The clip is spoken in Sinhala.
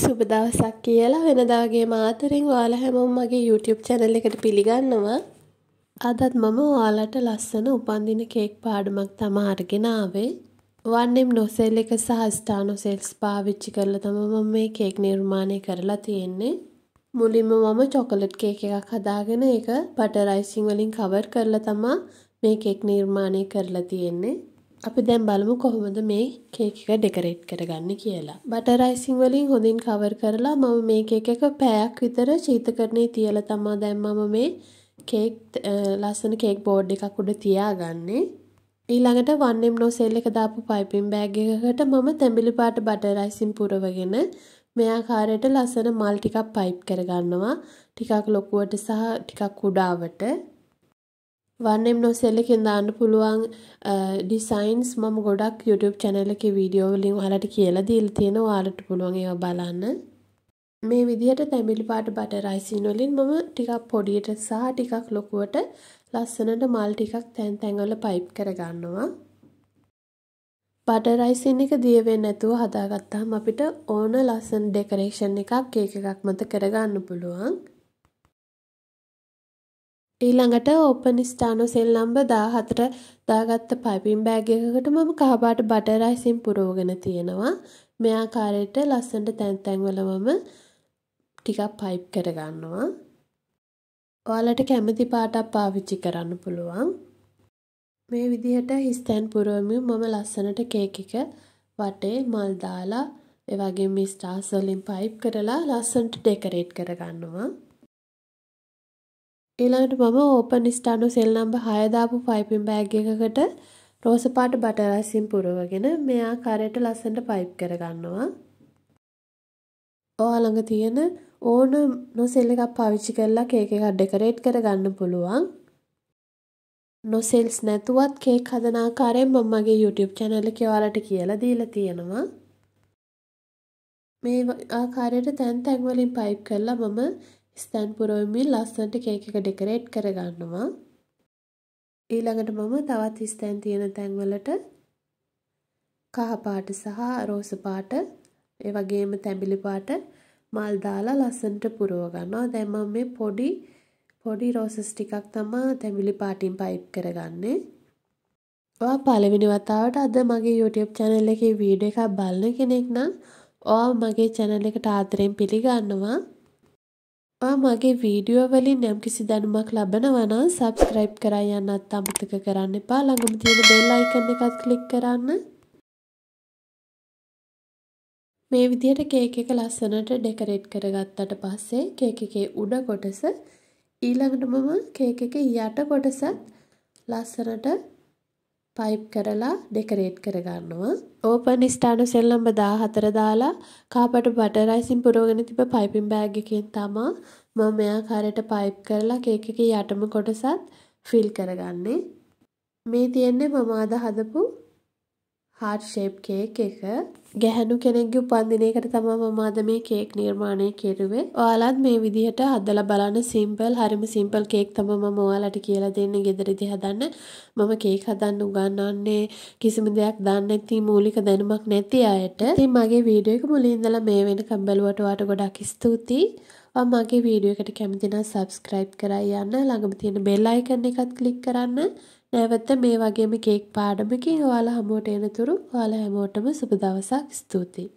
සුබ දවසක් කියලා වෙනදාගේ මාතරෙන් ඔයාලා හැමෝම මගේ YouTube channel එකට පිළිගන්නවා. අදත් මම ඔයාලට ලස්සන උපන්දින කේක් පාඩමක් තමයි අරගෙන ආවේ. 1M නොසෙල් එක සහ ස්ටානෝ සෙල්ස් පාවිච්චි කරලා තමයි මම මේ කේක් නිර්මාණය කරලා තියෙන්නේ. මුලින්ම මම චොකලට් කේක් එකක් හදාගෙන ඒක බටර් අයිසිං වලින් කවර් කරලා තමයි මේ කේක් නිර්මාණය කරලා තියෙන්නේ. අපි දැන් බලමු කොහොමද මේ කේක් එක ඩෙකරේට් කරගන්න කියලා. බටර් අයිසින් වලින් හොඳින් කවර් කරලා මම මේ කේක් එක පැයක් විතර ශීතකරණයේ තියලා තමයි දැන් මම මේ කේක් ලස්සන කේක් බෝඩ් එකක් උඩ තියාගන්නේ. ඊළඟට 1M no cell එක දාපු පයිපින් බෑග් එකකට මම තැඹිලි පාට බටර් අයිසින් පුරවගෙන මේ ආකාරයට ලස්සන මල් ටිකක් පයිප් කරගන්නවා. ටිකක් ලොකුවට සහ ටිකක් කුඩාවට. වන්නෙම් නොසෙල්ලකින් දාන්න පුළුවන් ඩිසයින්ස් මම ගොඩක් YouTube channel එකේ වීඩියෝ වලින් ඔයාලට කියලා දීලා තියෙනවා. ඔයාලට පුළුවන් ඒවා බලන්න. මේ විදිහට තැඹිලි පාට බටර් අයිසින් වලින් මම ටිකක් පොඩියට සහ ටිකක් ලොකුවට ලස්සනට මල් ටිකක් තැන් තැන්වල පයිප් කරගන්නවා. බටර් අයිසින් එක දිය වෙන්නේ නැතුව හදාගත්තාම අපිට ඕන ලස්සන ඩෙකරේෂන් එකක් කේක් එකක් මත කරගන්න පුළුවන්. ඊළඟට ඕපන් ස්ටානෝ සෙල් නම්බර් 14 දාගත්ත පයිපින් බෑග් එකකට මම කහපාට බටර් අයිසින් පුරවගෙන තියෙනවා. මේ ආකාරයට ලස්සනට තැන් තැන්වල මම ටිකක් පයිප් කරගන්නවා. ඔයාලට කැමති පාටක් පාවිච්චි කරන්න පුළුවන්. මේ විදිහට හිස්තැන් පුරවමින් මම ලස්සනට කේක් එක වටේ මල් දාලා ඒ වගේම ස්ටාර්ස් වලින් පයිප් කරලා ලස්සනට ඩෙකරේට් කරගන්නවා. ඊළඟට මම ඕපන් ස්ටානු සෙල් නම්බර් 6 දාපු පයිපින් බෑග් එකකට රෝස පාට බටර් රසින් පුරවගෙන මේ ආකාරයට ලස්සනට පයිප් කරගන්නවා. ඔයාලා ළඟ තියෙන ඕන නොසෙල් එකක් පාවිච්චි කරලා කේක් එකක් ඩෙකොරේට් කරගන්න පුළුවන්. නොසෙල්ස් නැතුවත් කේක් හදන ආකාරයෙන් මම මගේ YouTube channel එකේ ඔයාලට කියලා දීලා තියෙනවා. මේ ආකාරයට තැන් තැන් වලින් පයිප් කරලා මම ස්තැන් පුරොමින් ලස්සන්ට කේක එක ඩෙකරේට් කරගන්නවා ඊළඟට මම තවත් ස්තැන් තියෙන තැන්වලට කහපාට සහ රෝස පාට ඒ වගේම තැඹිලි පාට මල් දාලා ලස්සන්ට පුරව ගන්නවා දැන් මම මේ පොඩි පොඩි රෝසස් ටිකක් තමයි තැඹිලි පාටින් පයිප් කරගන්නේ ඔයා පළවෙනි වතාවට අද මගේ YouTube channel එකේ වීඩියෝ එකක් බලන කෙනෙක් නම් ඔයා මගේ channel එකට ආදරෙන් පිළිගන්නවා මා මගේ වීඩියෝ වලින් යම්කිසි දැනුමක් ලබනවා නම් සබ්ස්ක්‍රයිබ් කරා යන්නත් අමතක කරන්න එපා. ළඟම තියෙන බෙල් අයිකන් එකත් ක්ලික් කරන්න. මේ විදිහට කේක් එක ලස්සනට ඩෙකරේට් කරගත්තට පස්සේ කේක් එකේ උඩ කොටස ඊළඟට මම කේක් එකේ යට කොටසත් ලස්සනට පයිප් කරලා ඩෙකරේට් කරගන්නවා. ඕපන් ස්ථාන සෙල්ලම්බ 14 දාලා කාපට බටර් අයිසින් පුරවගෙන තිබ්බ පයිපින් බෑග් එකෙන් තමා මම මේ ආකාරයට පයිප් කරලා කේක් එකේ යටම කොටසත් ෆිල් කරගන්නේ. මේ තියන්නේ මම අද හදපු හාට් ෂේප් කේක් එක ගැහැණු කෙනෙක්ගේ උපන්දිනයකට තමයි මම අද මේ කේක් නිර්මාණය කෙරුවේ. ඔයාලත් මේ විදිහට හදලා බලන්න සිම්පල් හරිම සිම්පල් කේක් තමයි මම ඔයාලට කියලා දෙන්නේ ගෙදරදී හදන්න. මම කේක් හදන්න උගන්වන්නේ කිසිම දෙයක් දන්නේ නැති මූලික දැනුමක් නැති අයට. ඉතින් මගේ වීඩියෝ එක මුලින් ඉඳලා මේ වෙනකම් බැලුවට ඔයාට ගොඩක් ස්තුතියි. ඔයා මගේ වීඩියෝ එකට කැමති නම් subscribe කරලා යන්න. ළඟම තියෙන bell icon එකත් click කරන්න. නැවත මේ වගේම කේක් පාඩමකින් ඔයාලා හමුවට එනතුරු ඔයාලා හැමෝටම සුබ දවසක් ස්තුතියි